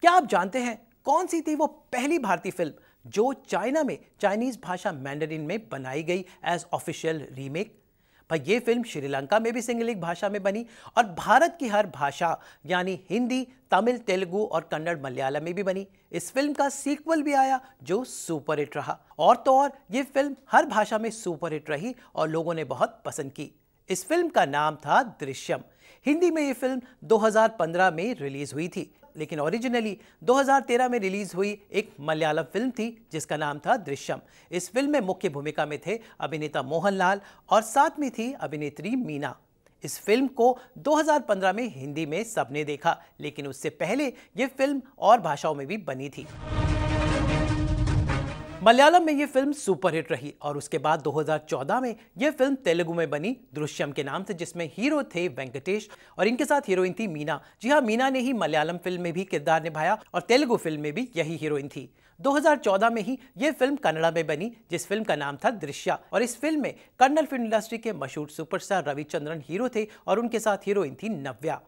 क्या आप जानते हैं कौन सी थी वो पहली भारतीय फिल्म जो चाइना में चाइनीज भाषा मैंडरिन में बनाई गई एज ऑफिशियल रीमेक भाई ये फिल्म श्रीलंका में भी सिंगलिक भाषा में बनी और भारत की हर भाषा यानी हिंदी तमिल तेलुगु और कन्नड़ मलयालम में भी बनी इस फिल्म का सीक्वल भी आया जो सुपर हिट रहा और तो और ये फिल्म हर भाषा में सुपर हिट रही और लोगों ने बहुत पसंद की इस फिल्म का नाम था दृश्यम हिंदी में ये फिल्म 2015 में रिलीज हुई थी लेकिन ओरिजिनली 2013 में रिलीज हुई एक मलयालम फिल्म थी जिसका नाम था दृश्यम इस फिल्म में मुख्य भूमिका में थे अभिनेता मोहनलाल और साथ में थी अभिनेत्री मीना इस फिल्म को 2015 में हिंदी में सबने देखा लेकिन उससे पहले ये फिल्म और भाषाओं में भी बनी थी मलयालम में ये फिल्म सुपरहिट रही और उसके बाद 2014 में ये फिल्म तेलुगु में बनी दृश्यम के नाम से जिसमें हीरो थे वेंकटेश और इनके साथ हीरोइन थी मीना जी हाँ मीना ने ही मलयालम फिल्म में भी किरदार निभाया और तेलुगु फिल्म में भी यही हीरोइन थी 2014 में ही ये फिल्म कन्नड़ा में बनी जिस फिल्म का नाम था दृश्या और इस फिल्म में कन्नड़ फिल्म इंडस्ट्री के मशहूर सुपरस्टार रविचंद्रन हीरो थे और उनके साथ हीरोइन थी नव्या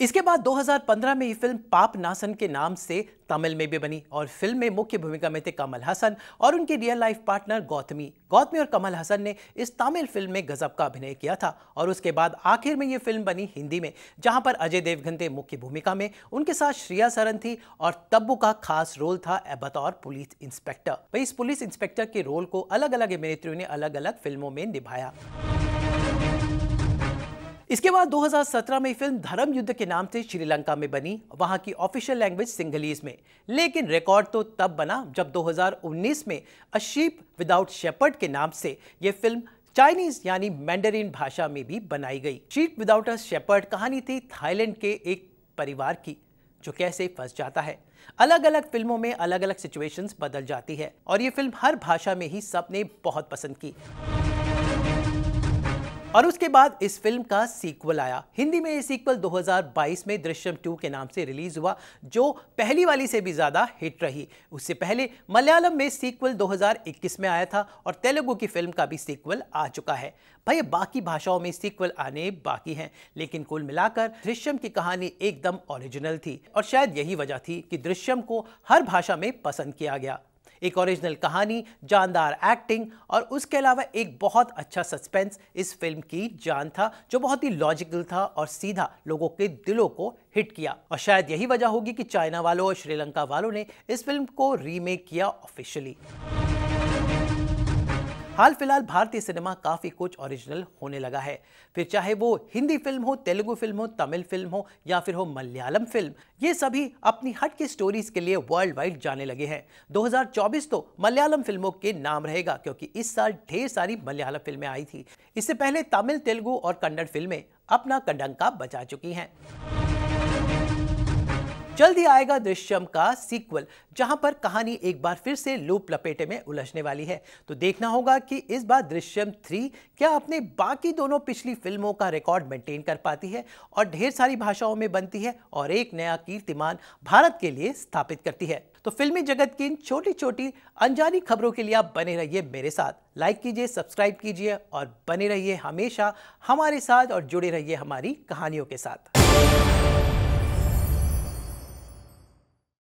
इसके बाद 2015 में ये फिल्म पाप नासन के नाम से तमिल में भी बनी और फिल्म में मुख्य भूमिका में थे कमल हसन और उनके real life partner Gautami Gautami और कमल हसन ने इस तमिल फिल्म में गजब का अभिनय किया था और उसके बाद आखिर में ये फिल्म बनी हिंदी में जहां पर अजय देवगन थे मुख्य भूमिका में उनके साथ श्रेया सरन थी और तब्बू का खास रोल था बतौर पुलिस इंस्पेक्टर वही इस पुलिस इंस्पेक्टर के रोल को अलग अलग अभिनेत्रियों ने अलग अलग फिल्मों में निभाया इसके बाद 2017 में फिल्म धर्म युद्ध के नाम से श्रीलंका में बनी वहां की ऑफिशियल लैंग्वेज सिंगलीज में लेकिन रिकॉर्ड तो तब बना जब 2019 में अशीप विदाउट शेपर्ड के नाम से यह फिल्म चाइनीज यानी मैंडरिन भाषा में भी बनाई गई शीप विदाउट अ शेपर्ड कहानी थी थाईलैंड के एक परिवार की जो कैसे फंस जाता है अलग अलग फिल्मों में अलग अलग सिचुएशंस बदल जाती है और ये फिल्म हर भाषा में ही सबने बहुत पसंद की और उसके बाद इस फिल्म का सीक्वल आया हिंदी में ये सीक्वल 2022 में दृश्यम 2 के नाम से रिलीज हुआ जो पहली वाली से भी ज़्यादा हिट रही उससे पहले मलयालम में सीक्वल 2021 में आया था और तेलुगु की फिल्म का भी सीक्वल आ चुका है भाई बाकी भाषाओं में सीक्वल आने बाकी हैं लेकिन कुल मिलाकर दृश्यम की कहानी एकदम ओरिजिनल थी और शायद यही वजह थी कि दृश्यम को हर भाषा में पसंद किया गया एक ओरिजिनल कहानी जानदार एक्टिंग और उसके अलावा एक बहुत अच्छा सस्पेंस इस फिल्म की जान था जो बहुत ही लॉजिकल था और सीधा लोगों के दिलों को हिट किया और शायद यही वजह होगी कि चाइना वालों और श्रीलंका वालों ने इस फिल्म को रीमेक किया ऑफिशियली हाल फिलहाल भारतीय सिनेमा काफ़ी कुछ ओरिजिनल होने लगा है फिर चाहे वो हिंदी फिल्म हो तेलुगु फिल्म हो तमिल फिल्म हो या फिर हो मलयालम फिल्म ये सभी अपनी हट की स्टोरीज के लिए वर्ल्ड वाइड जाने लगे हैं 2024 तो मलयालम फिल्मों के नाम रहेगा क्योंकि इस साल ढेर सारी मलयालम फिल्में आई थी इससे पहले तमिल तेलुगु और कन्नड़ फिल्में अपना कंडंका बचा चुकी हैं जल्द ही आएगा दृश्यम का सीक्वल जहां पर कहानी एक बार फिर से लूप लपेटे में उलझने वाली है तो देखना होगा कि इस बार दृश्यम थ्री क्या अपने बाकी दोनों पिछली फिल्मों का रिकॉर्ड मेंटेन कर पाती है और ढेर सारी भाषाओं में बनती है और एक नया कीर्तिमान भारत के लिए स्थापित करती है तो फिल्मी जगत की इन छोटी छोटी अनजानी खबरों के लिए आप बने रहिए मेरे साथ लाइक कीजिए सब्सक्राइब कीजिए और बने रहिए हमेशा हमारे साथ और जुड़े रहिए हमारी कहानियों के साथ